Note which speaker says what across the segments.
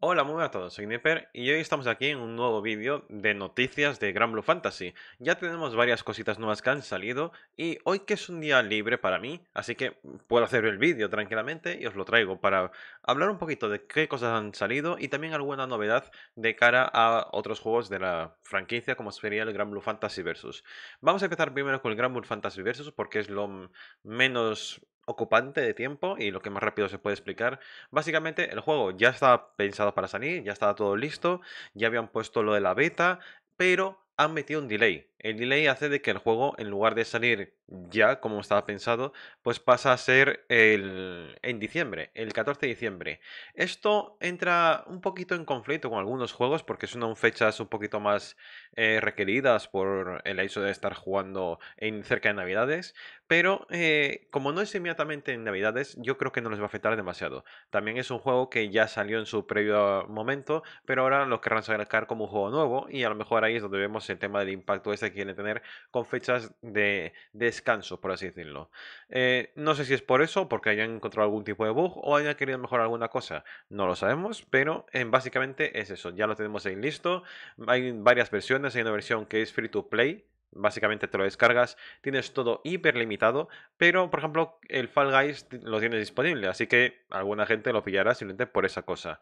Speaker 1: Hola, muy buenas a todos, soy Nipper y hoy estamos aquí en un nuevo vídeo de noticias de Grand Blue Fantasy. Ya tenemos varias cositas nuevas que han salido y hoy que es un día libre para mí, así que puedo hacer el vídeo tranquilamente y os lo traigo para hablar un poquito de qué cosas han salido y también alguna novedad de cara a otros juegos de la franquicia como sería el Grand Blue Fantasy Versus. Vamos a empezar primero con el Grand Blue Fantasy Versus porque es lo menos ocupante de tiempo y lo que más rápido se puede explicar. Básicamente el juego ya estaba pensado para salir, ya estaba todo listo, ya habían puesto lo de la beta, pero han metido un delay. El delay hace de que el juego, en lugar de salir ya, como estaba pensado, pues pasa a ser el, en diciembre, el 14 de diciembre. Esto entra un poquito en conflicto con algunos juegos porque son fechas un poquito más eh, requeridas por el hecho de estar jugando en, cerca de Navidades, pero eh, como no es inmediatamente en Navidades, yo creo que no les va a afectar demasiado. También es un juego que ya salió en su previo momento, pero ahora lo querrán sacar como un juego nuevo y a lo mejor ahí es donde vemos el tema del impacto de este quiere tener con fechas de descanso, por así decirlo. Eh, no sé si es por eso, porque hayan encontrado algún tipo de bug o hayan querido mejorar alguna cosa. No lo sabemos, pero en eh, básicamente es eso. Ya lo tenemos ahí listo. Hay varias versiones. Hay una versión que es free to play, Básicamente te lo descargas, tienes todo hiper limitado, pero por ejemplo el Fall Guys lo tienes disponible, así que alguna gente lo pillará simplemente por esa cosa.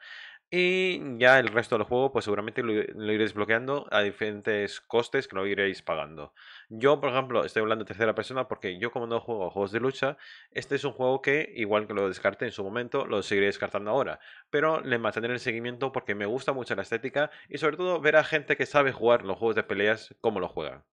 Speaker 1: Y ya el resto del juego, pues seguramente lo, iréis bloqueando a diferentes costes que lo iréis pagando. Yo, por ejemplo, estoy hablando de tercera persona porque yo como no juego juegos de lucha, este es un juego que, igual que lo descarté en su momento, lo seguiré descartando ahora. Pero le mantendré el seguimiento porque me gusta mucho la estética y sobre todo ver a gente que sabe jugar los juegos de peleas como lo juegan.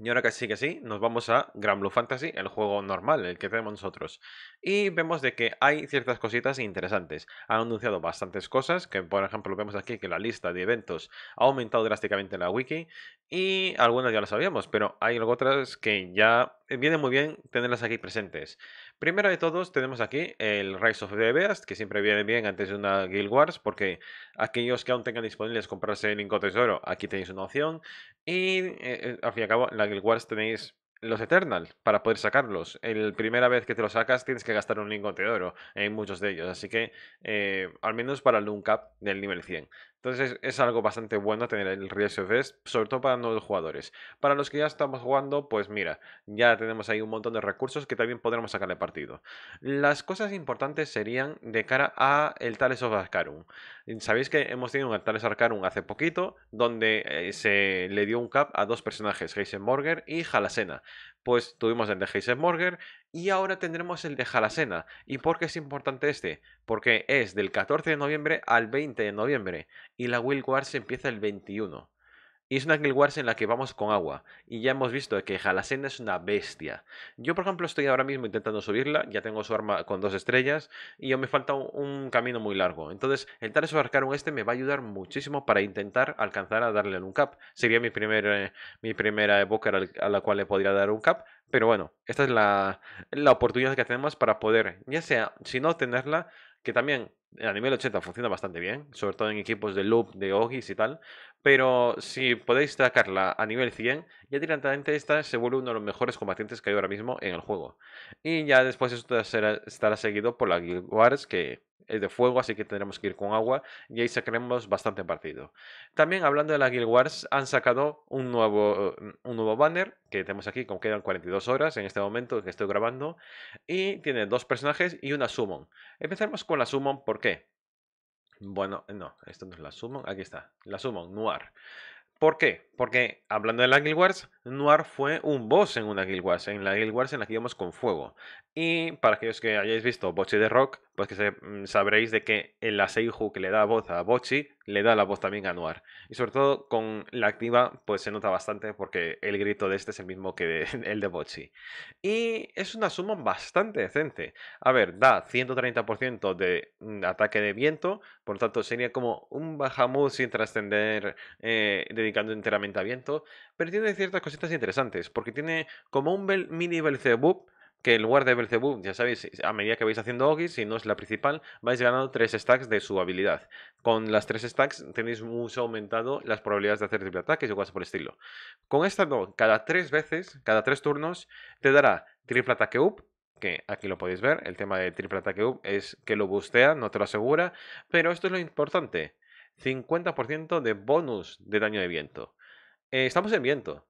Speaker 1: Y ahora que sí que sí, nos vamos a Gran Blue Fantasy, el juego normal, el que tenemos nosotros. Y vemos de que hay ciertas cositas interesantes. Han anunciado bastantes cosas, que por ejemplo vemos aquí que la lista de eventos ha aumentado drásticamente en la wiki. Y algunas ya las sabíamos, pero hay otras que ya eh, viene muy bien tenerlas aquí presentes. Primero de todos, tenemos aquí el Rise of the Beast, que siempre viene bien antes de una Guild Wars, porque aquellos que aún tengan disponibles comprarse lingotes de oro, aquí tenéis una opción. Y eh, eh, al fin y al cabo, en la Guild Wars tenéis los Eternal para poder sacarlos. El primera vez que te los sacas tienes que gastar un lingote de oro en muchos de ellos, así que al menos para el Cap del nivel 100. Entonces es algo bastante bueno tener el Rise of sobre todo para nuevos jugadores. Para los que ya estamos jugando, pues mira, ya tenemos ahí un montón de recursos que también podremos sacarle partido. Las cosas importantes serían de cara a el Tales of Arcarum. Sabéis que hemos tenido un Tales of Arcarum hace poquito, donde eh, se le dio un cap a dos personajes, Heisenborger y Halasena pues tuvimos el de Heisenberger y ahora tendremos el de Jalasena. ¿Y por qué es importante este? Porque es del 14 de noviembre al 20 de noviembre y la Will Wars empieza el 21. Y es una Guild en la que vamos con agua. Y ya hemos visto que Jalasena es una bestia. Yo, por ejemplo, estoy ahora mismo intentando subirla. Ya tengo su arma con dos estrellas. Y aún me falta un, camino muy largo. Entonces, el arcar un este me va a ayudar muchísimo para intentar alcanzar a darle un cap. Sería mi, primer, eh, mi primera evoker a la cual le podría dar un cap. Pero bueno, esta es la, la oportunidad que tenemos para poder, ya sea, si no tenerla, que también a nivel 80 funciona bastante bien, sobre todo en equipos de loop, de ogis y tal, pero si podéis sacarla a nivel 100, ya directamente esta se vuelve uno de los mejores combatientes que hay ahora mismo en el juego. Y ya después esto estará seguido por la Guild Wars, que es de fuego, así que tendremos que ir con agua y ahí sacaremos bastante partido. También hablando de la Guild Wars, han sacado un nuevo, un nuevo banner que tenemos aquí, como quedan 42 horas en este momento que estoy grabando, y tiene dos personajes y una Summon. Empezaremos con la Summon, ¿por qué? Bueno, no, esto no es la sumo, Aquí está, la sumo, Noir. ¿Por qué? Porque hablando de la Guild Wars, Noir fue un boss en una Guild Wars, en la Guild Wars en la que íbamos con fuego. Y para aquellos que hayáis visto Boche de Rock, pues que mm, sabréis de que el Aseiju que le da voz a Bochi le da la voz también a Noir. Y sobre todo con la activa pues se nota bastante porque el grito de este es el mismo que el de Bochi. Y es una suma bastante decente. A ver, da 130% de mm, ataque de viento, por lo tanto sería como un Bahamut sin trascender eh, dedicando enteramente a viento, pero tiene ciertas cositas interesantes porque tiene como un mini Belzebub que el lugar de Belzebub, ya sabéis, a medida que vais haciendo Ogis, si no es la principal, vais ganando 3 stacks de su habilidad. Con las 3 stacks tenéis mucho aumentado las probabilidades de hacer triple ataques y cosas por el estilo. Con esta no, cada 3 veces, cada tres turnos, te dará triple ataque up, que aquí lo podéis ver, el tema de triple ataque up es que lo bustea, no te lo asegura, pero esto es lo importante, 50% de bonus de daño de viento. Eh, estamos en viento,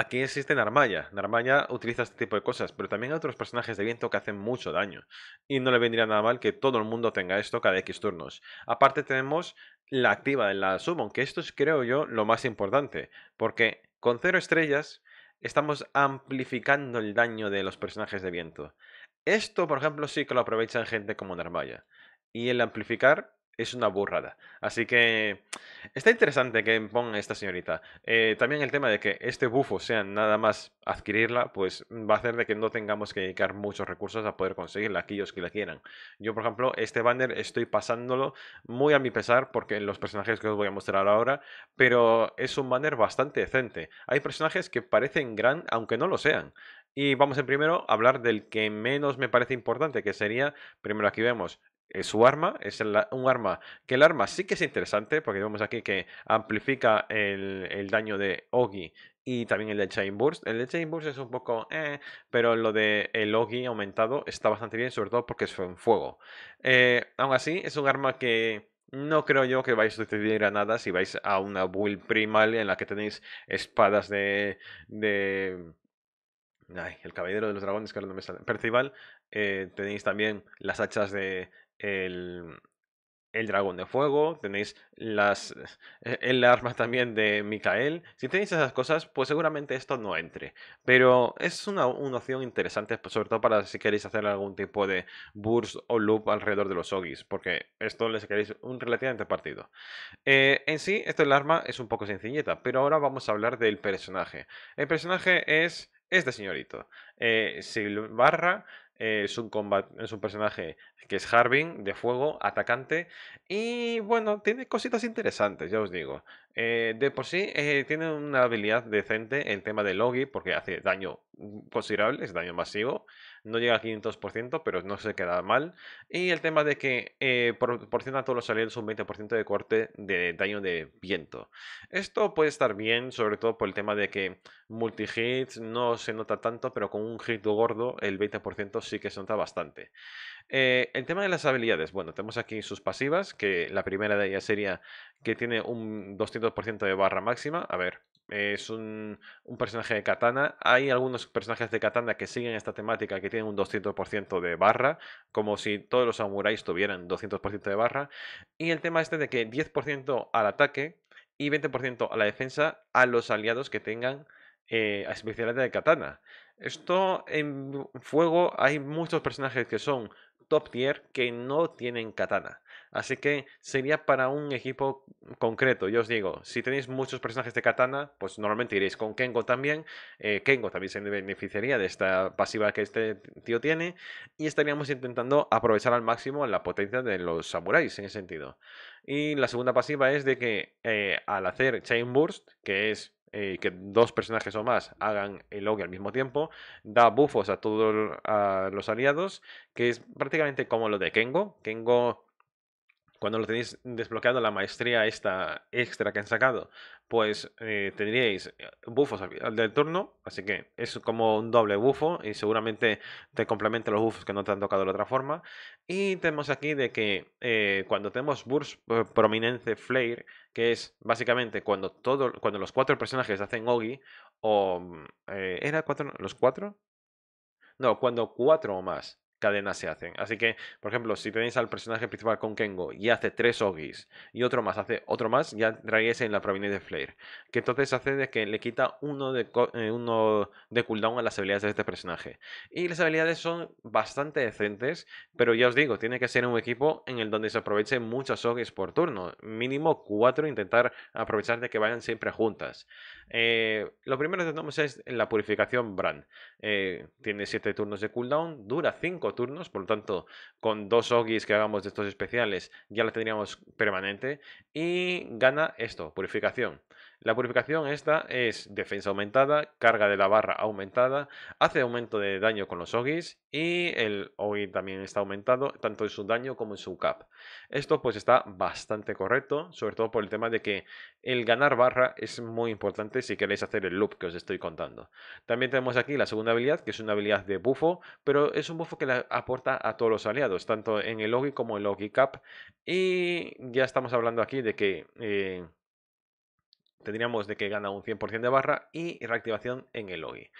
Speaker 1: Aquí existe Narmaya. Narmaya utiliza este tipo de cosas, pero también hay otros personajes de viento que hacen mucho daño. Y no le vendría nada mal que todo el mundo tenga esto cada X turnos. Aparte tenemos la activa de la Summon, que esto es creo yo lo más importante. Porque con cero estrellas estamos amplificando el daño de los personajes de viento. Esto, por ejemplo, sí que lo aprovechan gente como Narmaya. Y el amplificar es una burrada. Así que está interesante que ponga esta señorita. Eh, también el tema de que este bufo sea nada más adquirirla, pues va a hacer de que no tengamos que dedicar muchos recursos a poder conseguirla, aquellos que la quieran. Yo, por ejemplo, este banner estoy pasándolo muy a mi pesar porque en los personajes que os voy a mostrar ahora, pero es un banner bastante decente. Hay personajes que parecen gran, aunque no lo sean. Y vamos en primero a hablar del que menos me parece importante, que sería, primero aquí vemos su arma es un arma que el arma sí que es interesante porque vemos aquí que amplifica el, daño de Ogi y también el de Chain Burst. El de Chain Burst es un poco eh, pero lo de el Ogi aumentado está bastante bien, sobre todo porque es un fuego. Eh, aún así, es un arma que no creo yo que vais a suceder a nada si vais a una build primal en la que tenéis espadas de, de... Ay, el caballero de los dragones, que ahora no me sale. Percival. Eh, tenéis también las hachas de el, dragón de fuego, tenéis las, e, el arma también de Mikael Si tenéis esas cosas, pues seguramente esto no entre. Pero es una, opción interesante, pues, sobre todo para si queréis hacer algún tipo de burst o loop alrededor de los Ogis, porque esto les queréis un relativamente partido. Eh, en sí, esto el arma es un poco sencillita pero ahora vamos a hablar del personaje. El personaje es este señorito, eh, barra. Eh, es, un un personaje que es Harbin, de fuego, atacante. Y bueno, tiene cositas interesantes, ya os digo. Eh, de por sí, eh, tiene una habilidad decente En tema de Logi, porque hace daño Mm, considerable, es daño masivo, no llega al 500%, pero no se queda mal. Y el tema de que eh, proporciona a todos los aliados un 20% de corte de daño de viento. Esto puede estar bien, sobre todo por el tema de que multi-hits no se nota tanto, pero con un hit gordo el 20% sí que se nota bastante el eh, tema de las habilidades. Bueno, tenemos aquí sus pasivas, que la primera de ellas sería que tiene un 200% de barra máxima. A ver, es un, personaje de katana. Hay algunos personajes de katana que siguen esta temática que tienen un 200% de barra, como si todos los samuráis tuvieran 200% de barra. Y el tema este de que 10% al ataque y 20% a la defensa a los aliados que tengan eh, especialidad de katana. Esto en fuego hay muchos personajes que son top tier que no tienen katana. Así que sería para un equipo concreto. Yo os digo, si tenéis muchos personajes de katana, pues normalmente iréis con Kengo también. Eh, Kengo también se beneficiaría de esta pasiva que este tío tiene. Y estaríamos intentando aprovechar al máximo la potencia de los samuráis en ese sentido. Y la segunda pasiva es de que eh, al hacer Chain Burst, que es eh, que dos personajes o más hagan el log al mismo tiempo, da bufos a todos los aliados, que es prácticamente como lo de Kengo. Kengo cuando lo tenéis desbloqueado la maestría esta extra que han sacado, pues eh, tendríais eh, bufos al del turno, así que es como un doble bufo y seguramente te complementa los bufos que no te han tocado de otra forma. Y tenemos aquí de que eh, cuando tenemos Burst Prominence Prominente Flare, que es básicamente cuando, todo, cuando los cuatro personajes hacen Ogi, o... Mm, ¿Era cuatro? ¿Los cuatro? No, cuando cuatro o más cadenas se hacen. Así que, por ejemplo, si tenéis al personaje principal con Kengo y hace tres Ogis y otro más, hace otro más, ya entraríais en la provincia de Flair. Que entonces hace de que le quita uno de, eh, uno de cooldown a las habilidades de este personaje. Y las habilidades son bastante decentes, pero ya os digo, tiene que ser un equipo en el donde se aprovechen muchas Ogis por turno. Mínimo 4, intentar aprovechar de que vayan siempre juntas. Eh, lo primero que tenemos es la purificación Brand. Eh, tiene 7 turnos de cooldown, dura 5 turnos, por lo tanto, con dos Ogis que hagamos de estos especiales ya la tendríamos permanente. Y gana esto, purificación. La purificación esta es defensa aumentada, carga de la barra aumentada, hace aumento de daño con los ogis y el ogi también está aumentado tanto en su daño como en su cap. Esto pues está bastante correcto, sobre todo por el tema de que el ganar barra es muy importante si queréis hacer el loop que os estoy contando. También tenemos aquí la segunda habilidad, que es una habilidad de bufo, pero es un bufo que la aporta a todos los aliados, tanto en el ogi como en el ogi cap. Y ya estamos hablando aquí de que... Eh, tendríamos de que gana un 100% de barra y reactivación en el Ogi.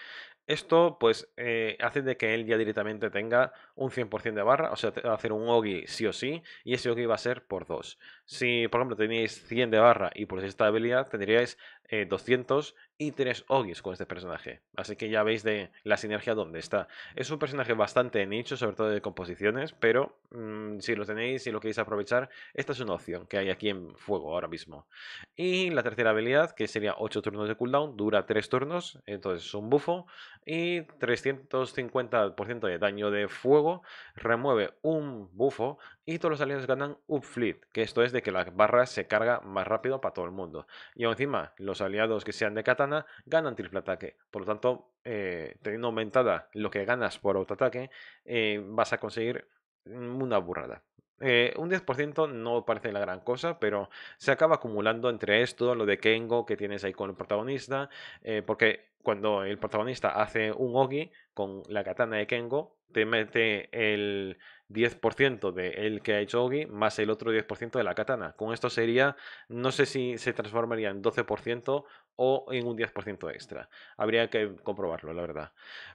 Speaker 1: Esto pues eh, hace de que él ya directamente tenga un 100% de barra, o sea, va a hacer un Ogi sí o sí, y ese Ogi va a ser por 2. Si por ejemplo tenéis 100 de barra y por esta habilidad tendríais eh, 200 y 3 Ogis con este personaje. Así que ya veis de la sinergia donde está. Es un personaje bastante nicho, sobre todo de composiciones, pero mm, si lo tenéis y lo queréis aprovechar, esta es una opción que hay aquí en fuego ahora mismo. Y la tercera habilidad, que sería 8 turnos de cooldown, dura 3 turnos, entonces es un bufo, y 350% de daño de fuego, remueve un bufo y todos los aliados ganan up fleet, que esto es de que la barra se carga más rápido para todo el mundo. Y encima, los aliados que sean de katana ganan triple ataque. Por lo tanto, eh, teniendo aumentada lo que ganas por autoataque, eh, vas a conseguir una burrada. Eh, un 10% no parece la gran cosa, pero se acaba acumulando entre esto, lo de Kengo que tienes ahí con el protagonista, eh, porque cuando el protagonista hace un Ogi con la katana de Kengo, te mete el 10% de el que ha hecho Ogi más el otro 10% de la katana. Con esto sería, no sé si se transformaría en 12% o en un 10% extra. Habría que comprobarlo, la verdad.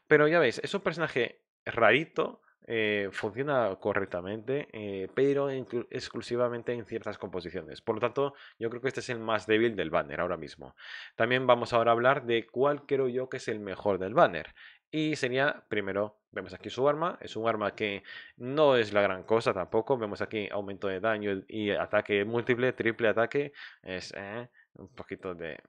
Speaker 1: Pero ya veis, es un personaje rarito, eh, funciona correctamente, eh, pero exclusivamente en ciertas composiciones. Por lo tanto, yo creo que este es el más débil del banner ahora mismo. También vamos ahora a hablar de cuál creo yo que es el mejor del banner. Y sería, primero, vemos aquí su arma. Es un arma que no es la gran cosa tampoco. Vemos aquí aumento de daño y ataque múltiple, triple ataque. Es, eh, un poquito de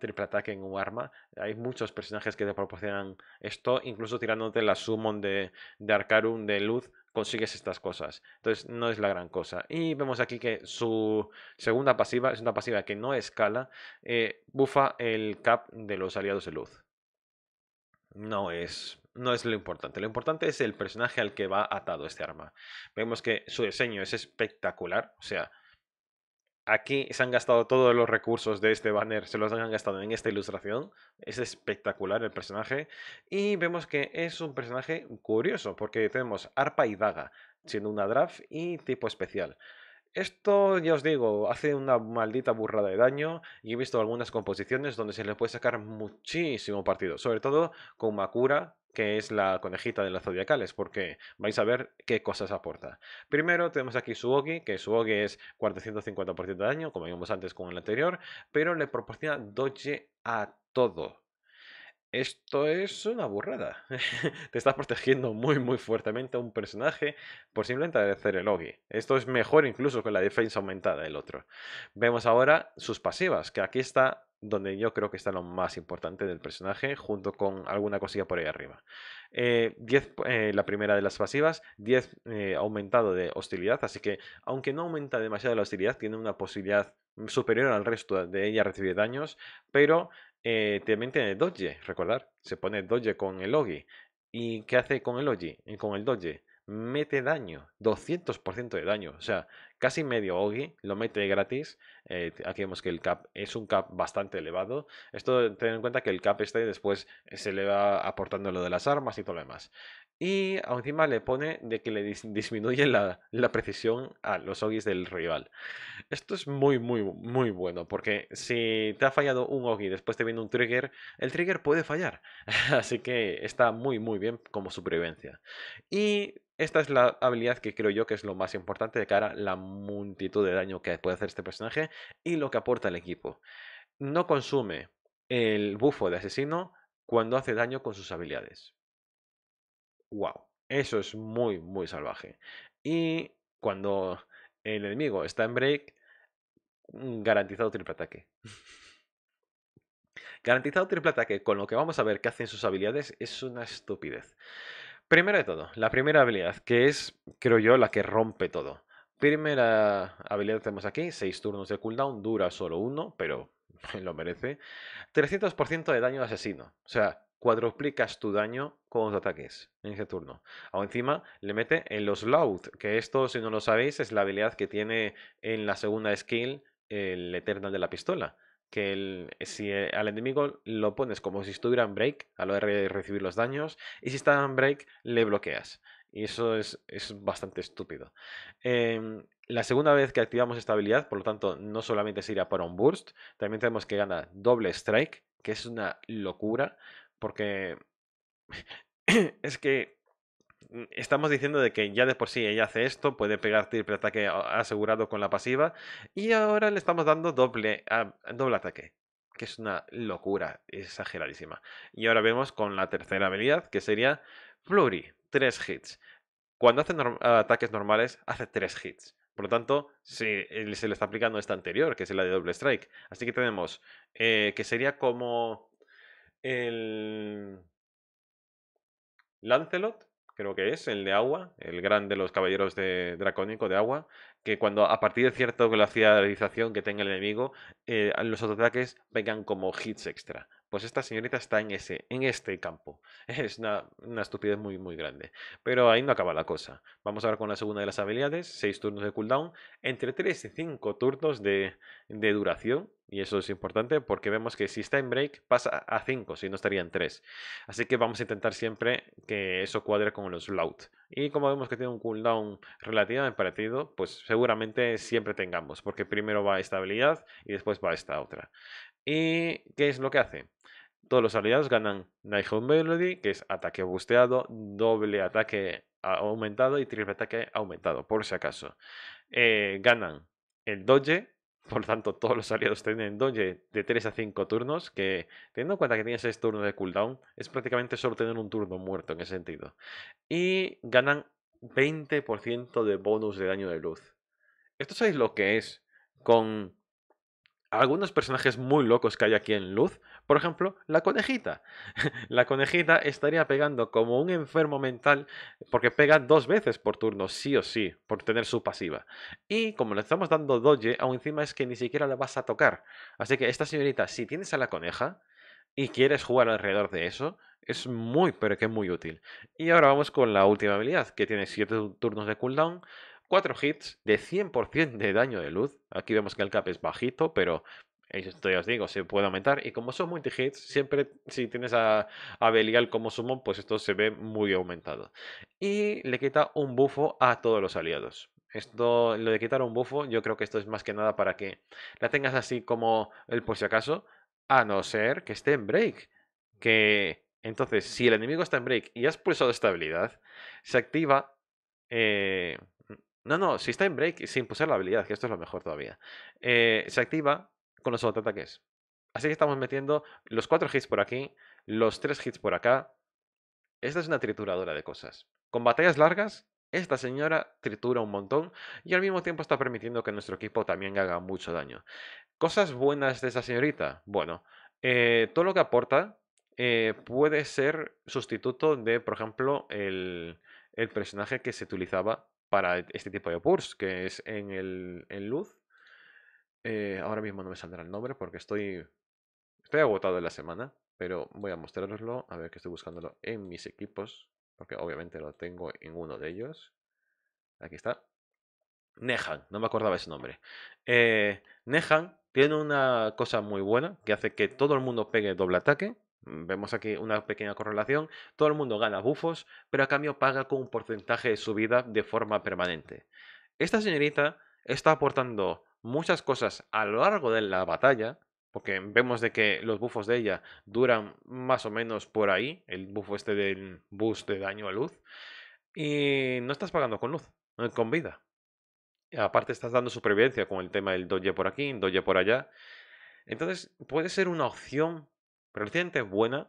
Speaker 1: triple ataque en un arma. Hay muchos personajes que te proporcionan esto, incluso tirándote la summon de, de Arcarum de luz consigues estas cosas. Entonces no es la gran cosa. Y vemos aquí que su segunda pasiva es una pasiva que no escala, Buffa eh, bufa el cap de los aliados de luz. No es no es lo importante. Lo importante es el personaje al que va atado este arma. Vemos que su diseño es espectacular. O sea, aquí se han gastado todos los recursos de este banner, se los han gastado en esta ilustración. Es espectacular el personaje. Y vemos que es un personaje curioso, porque tenemos arpa y daga, siendo una draft y tipo especial. Esto, ya os digo, hace una maldita burrada de daño y he visto algunas composiciones donde se le puede sacar muchísimo partido, sobre todo con Makura, que es la conejita de las zodiacales, porque vais a ver qué cosas aporta. Primero tenemos aquí su Ogi, que su Ogi es 450% de daño, como vimos antes con el anterior, pero le proporciona doge a todo. Esto es una burrada. Te estás protegiendo muy muy fuertemente a un personaje por simplemente hacer el Ogi. Esto es mejor incluso que la defensa aumentada del otro. Vemos ahora sus pasivas, que aquí está donde yo creo que está lo más importante del personaje, junto con alguna cosilla por ahí arriba. Eh, eh, la primera de las pasivas, 10 eh, aumentado de hostilidad, así que aunque no aumenta demasiado la hostilidad, tiene una posibilidad superior al resto de ella recibir daños, pero te tiene dodge, recordar, se pone dodge con el Ogi. ¿Y qué hace con el logi? Con el dodge mete daño, 200% de daño, o sea, casi medio Ogi, lo mete gratis, eh, aquí vemos que el cap es un cap bastante elevado, esto ten en cuenta que el cap este después se le va aportando lo de las armas y todo lo demás. Y encima le pone de que le disminuye la, la, precisión a los Ogis del rival. Esto es muy, muy, muy bueno, porque si te ha fallado un y después te viene un trigger, el trigger puede fallar. Así que está muy, muy bien como supervivencia. Y esta es la habilidad que creo yo que es lo más importante de cara a la multitud de daño que puede hacer este personaje y lo que aporta el equipo. No consume el bufo de asesino cuando hace daño con sus habilidades. ¡Wow! Eso es muy, muy salvaje. Y cuando el enemigo está en break, mm, garantizado triple ataque. garantizado triple ataque, con lo que vamos a ver que hacen sus habilidades, es una estupidez. Primero de todo, la primera habilidad, que es, creo yo, la que rompe todo. Primera habilidad que tenemos aquí, 6 turnos de cooldown, dura solo uno, pero lo merece. 300% de daño de asesino. O sea, cuadruplicas tu daño con los ataques en ese turno. O encima le mete en los loud, que esto, si no lo sabéis, es la habilidad que tiene en la segunda skill el Eternal de la pistola que el, si eh, al enemigo lo pones como si estuviera en break a lo de recibir los daños y si está en break le bloqueas. Y eso es, bastante estúpido. Em, la segunda vez que activamos esta habilidad, por lo tanto, no solamente se irá para un burst, también tenemos que ganar doble strike, que es una locura, porque es que Mm, estamos diciendo de que ya de por sí ella hace esto, puede pegar triple ataque asegurado con la pasiva, y ahora le estamos dando doble, ah, doble ataque, que es una locura exageradísima. Y ahora vemos con la tercera habilidad, que sería Flurry, 3 hits. Cuando hace ataques normales, hace 3 hits. Por lo tanto, se, eh, se, le está aplicando esta anterior, que es la de doble strike. Así que tenemos eh, que sería como el Lancelot, creo que es, el de agua, el gran de los caballeros de dracónico de agua, que cuando a partir de cierta realización que tenga el enemigo, eh, los ataques vengan como hits extra. Pues esta señorita está en ese, en este campo. Es una, estupidez muy, muy grande. Pero ahí no acaba la cosa. Vamos a ver con la segunda de las habilidades. 6 turnos de cooldown. Entre 3 y 5 turnos de, de duración. Y eso es importante porque vemos que si está en break pasa a 5, si no estaría en 3. Así que vamos a intentar siempre que eso cuadre con los loud. Y como vemos que tiene un cooldown relativamente parecido, pues seguramente siempre tengamos, porque primero va esta habilidad y después va esta otra. ¿Y qué es lo que hace? Todos los aliados ganan Nighthawk Melody, que es ataque busteado, doble ataque aumentado y triple ataque aumentado, por si acaso. Eh, ganan el Doge, por lo tanto, todos los aliados tienen Doge de 3 a 5 turnos, que teniendo en cuenta que tiene 6 turnos de cooldown, es prácticamente solo tener un turno muerto en ese sentido. Y ganan 20% de bonus de daño de luz. Esto sabéis lo que es con algunos personajes muy locos que hay aquí en luz, por ejemplo, la conejita. la conejita estaría pegando como un enfermo mental porque pega dos veces por turno, sí o sí, por tener su pasiva. Y como le estamos dando doge, aún encima es que ni siquiera la vas a tocar. Así que esta señorita, si tienes a la coneja y quieres jugar alrededor de eso, es muy, pero que muy útil. Y ahora vamos con la última habilidad, que tiene 7 turnos de cooldown, 4 hits de 100% de daño de luz. Aquí vemos que el cap es bajito, pero esto ya os digo, se puede aumentar. Y como son multi-hits, siempre si tienes a, a Belial como sumo pues esto se ve muy aumentado. Y le quita un bufo a todos los aliados. Esto, lo de quitar un bufo, yo creo que esto es más que nada para que la tengas así como el por si acaso, a no ser que esté en break. Que entonces, si el enemigo está en break y has pulsado esta habilidad, se activa. Eh, no, no, si está en break sin pulsar la habilidad, que esto es lo mejor todavía. Eh, se activa con los autoataques. Así que estamos metiendo los 4 hits por aquí, los 3 hits por acá. Esta es una trituradora de cosas. Con batallas largas, esta señora tritura un montón y al mismo tiempo está permitiendo que nuestro equipo también haga mucho daño. Cosas buenas de esa señorita. Bueno, eh, todo lo que aporta eh, puede ser sustituto de, por ejemplo, el, el personaje que se utilizaba para este tipo de opurs. que es en, el, en Luz, eh, ahora mismo no me saldrá el nombre porque estoy, estoy agotado de la semana, pero voy a mostraroslo, a ver que estoy buscándolo en mis equipos, porque obviamente lo tengo en uno de ellos. Aquí está. Nehan, no me acordaba ese nombre. Eh, Nehan tiene una cosa muy buena que hace que todo el mundo pegue doble ataque. Mm, vemos aquí una pequeña correlación. Todo el mundo gana bufos, pero a cambio paga con un porcentaje de subida de forma permanente. Esta señorita está aportando muchas cosas a lo largo de la batalla, porque vemos de que los buffos de ella duran más o menos por ahí, el bufo este del boost de daño a luz, y no estás pagando con luz, eh, con vida. aparte estás dando supervivencia con el tema del doye por aquí, doye por allá. Entonces puede ser una opción relativamente buena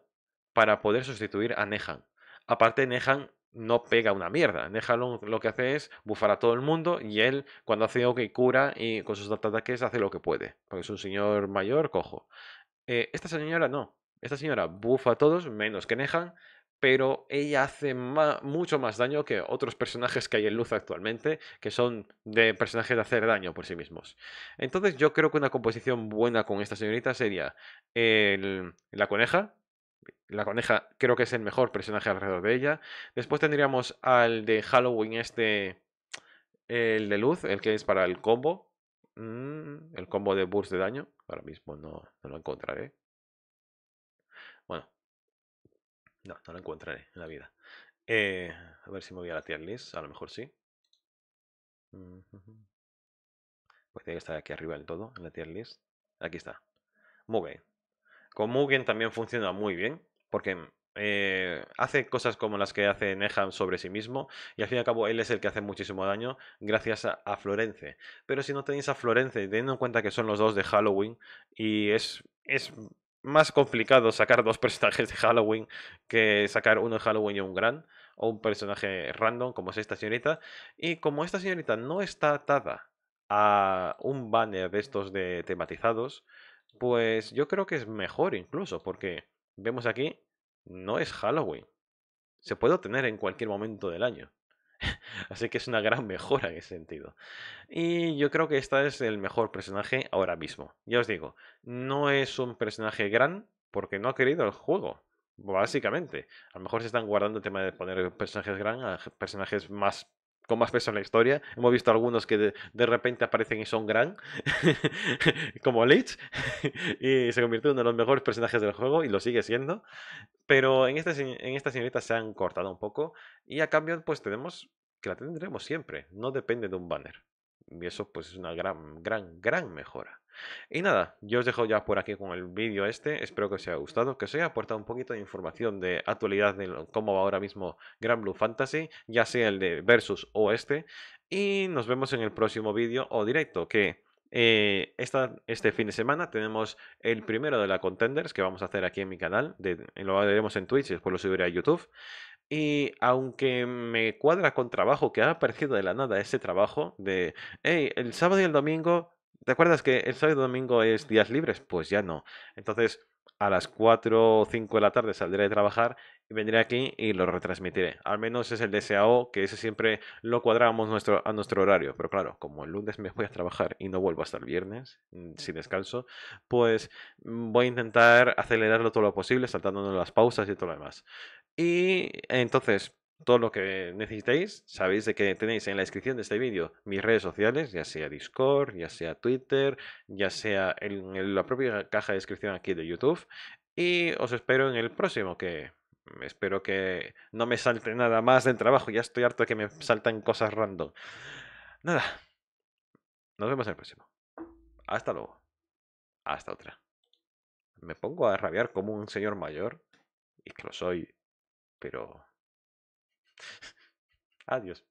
Speaker 1: para poder sustituir a Nehan. Aparte, Nehan no pega una mierda. Déjalo lo que hace es bufar a todo el mundo y él cuando hace OK cura y con sus ataques hace lo que puede. Porque es un señor mayor, cojo. Eh, esta señora no. Esta señora bufa a todos, menos que nejan pero ella hace mucho más daño que otros personajes que hay en Luz actualmente, que son de personajes de hacer daño por sí mismos. Entonces yo creo que una composición buena con esta señorita sería el, la coneja, la coneja creo que es el mejor personaje alrededor de ella. Después tendríamos al de Halloween este, el de luz, el que es para el combo. Mm, el combo de burst de daño. Ahora mismo no, no lo encontraré. Bueno. No, no lo encontraré en la vida. Eh, a ver si me voy a la tier list. A lo mejor sí. Pues tiene que estar aquí arriba del todo, en la tier list. Aquí está. Muy bien. Con Mugen también funciona muy bien, porque mm, eh, hace cosas como las que hace Nehan sobre sí mismo y al fin y al cabo él es el que hace muchísimo daño gracias a, Florence. Pero si no tenéis a Florence, teniendo en cuenta que son los dos de Halloween y es, es más complicado sacar dos personajes de Halloween que sacar uno de Halloween y un gran o un personaje random como es esta señorita. Y como esta señorita no está atada a un banner de estos de tematizados, pues yo creo que es mejor incluso, porque vemos aquí, no es Halloween. Se puede obtener en cualquier momento del año. Así que es una gran mejora en ese sentido. Y yo creo que esta es el mejor personaje ahora mismo. Ya os digo, no es un personaje gran porque no ha querido el juego. Básicamente, a lo mejor se están guardando el tema de poner personajes gran a personajes más con más peso en la historia. Hemos visto algunos que de, repente aparecen y son gran, como Leech, y se convirtió en uno de los mejores personajes del juego y lo sigue siendo. Pero en este en esta señorita se han cortado un poco y a cambio pues tenemos que la tendremos siempre, no depende de un banner. Y eso pues es una gran, gran, gran mejora. Y nada, yo os dejo ya por aquí con el vídeo este, espero que os haya gustado, que os haya aportado un poquito de información de actualidad de cómo va ahora mismo Gran Blue Fantasy, ya sea el de Versus o este, y nos vemos en el próximo vídeo o directo, que... Eh, esta, este fin de semana tenemos el primero de la Contenders que vamos a hacer aquí en mi canal. lo haremos en Twitch y después lo subiré a YouTube. Y aunque me cuadra con trabajo, que ha aparecido de la nada ese trabajo de, hey, el sábado y el domingo ¿Te acuerdas que el sábado y domingo es días libres? Pues ya no. Entonces, a las 4 o 5 de la tarde saldré de trabajar y vendré aquí y lo retransmitiré. Al menos es el DSAO, que ese siempre lo cuadramos nuestro, a nuestro horario. Pero claro, como el lunes me voy a trabajar y no vuelvo hasta el viernes, mm, sin descanso, pues mm, voy a intentar acelerarlo todo lo posible, saltándonos las pausas y todo lo demás. Y entonces, todo lo que necesitéis, sabéis de que tenéis en la descripción de este vídeo mis redes sociales, ya sea Discord, ya sea Twitter, ya sea en, la propia caja de descripción aquí de YouTube. Y os espero en el próximo, que espero que no me salte nada más del trabajo. Ya estoy harto de que me saltan cosas random. Nada. Nos vemos en el próximo. Hasta luego. Hasta otra. Me pongo a rabiar como un señor mayor. Y que lo soy. Pero... Adiós.